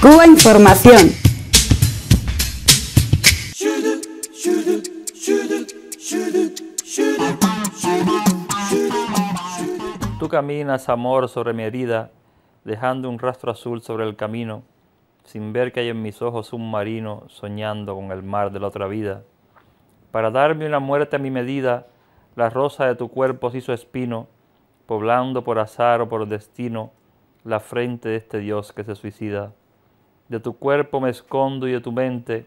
Cuba Información. Tú caminas, amor, sobre mi herida, dejando un rastro azul sobre el camino, sin ver que hay en mis ojos un marino soñando con el mar de la otra vida. Para darme una muerte a mi medida, la rosa de tu cuerpo se hizo espino, poblando por azar o por destino la frente de este Dios que se suicida. De tu cuerpo me escondo y de tu mente,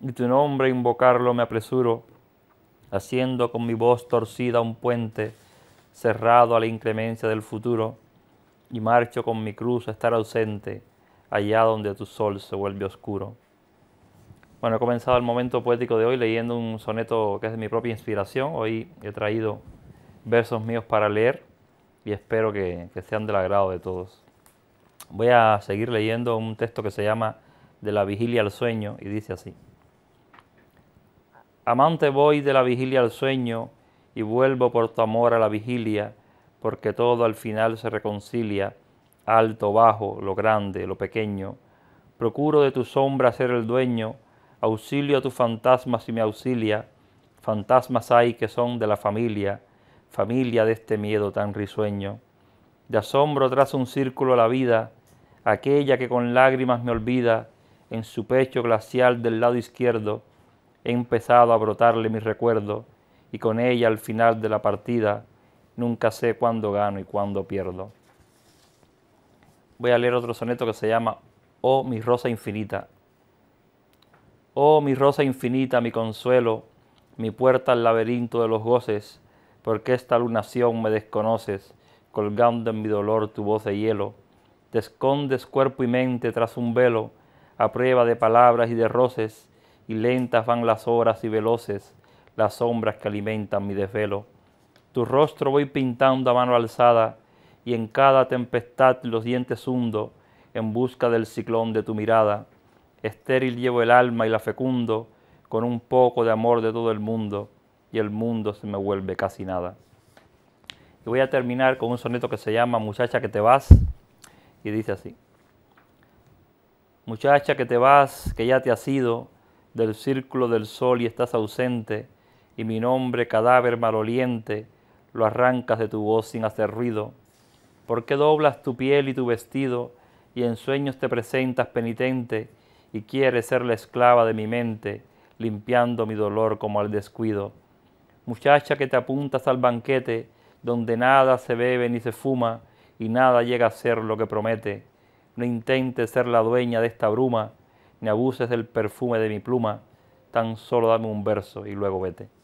y tu nombre invocarlo me apresuro, haciendo con mi voz torcida un puente cerrado a la inclemencia del futuro, y marcho con mi cruz a estar ausente, allá donde tu sol se vuelve oscuro. Bueno, he comenzado el momento poético de hoy leyendo un soneto que es de mi propia inspiración. Hoy he traído versos míos para leer y espero que sean del agrado de todos. Voy a seguir leyendo un texto que se llama De la vigilia al sueño y dice así. Amante voy de la vigilia al sueño y vuelvo por tu amor a la vigilia, porque todo al final se reconcilia, alto, bajo, lo grande, lo pequeño. Procuro de tu sombra ser el dueño, auxilio a tus fantasmas si me auxilia, fantasmas hay que son de la familia, familia de este miedo tan risueño. De asombro traza un círculo a la vida, aquella que con lágrimas me olvida, en su pecho glacial del lado izquierdo, he empezado a brotarle mi recuerdo, y con ella al final de la partida, nunca sé cuándo gano y cuándo pierdo. Voy a leer otro soneto que se llama Oh mi rosa infinita. Oh mi rosa infinita, mi consuelo, mi puerta al laberinto de los goces, porque esta lunación me desconoces, colgando en mi dolor tu voz de hielo te escondes cuerpo y mente tras un velo, a prueba de palabras y de roces, y lentas van las horas y veloces, las sombras que alimentan mi desvelo. Tu rostro voy pintando a mano alzada, y en cada tempestad los dientes hundo, en busca del ciclón de tu mirada. Estéril llevo el alma y la fecundo, con un poco de amor de todo el mundo, y el mundo se me vuelve casi nada. Y voy a terminar con un soneto que se llama Muchacha que te vas, y dice así. Muchacha que te vas, que ya te has ido del círculo del sol y estás ausente, y mi nombre, cadáver maloliente, lo arrancas de tu voz sin hacer ruido. ¿Por qué doblas tu piel y tu vestido y en sueños te presentas penitente y quieres ser la esclava de mi mente, limpiando mi dolor como al descuido? Muchacha que te apuntas al banquete donde nada se bebe ni se fuma, y nada llega a ser lo que promete. No intentes ser la dueña de esta bruma, ni abuses del perfume de mi pluma, tan solo dame un verso y luego vete.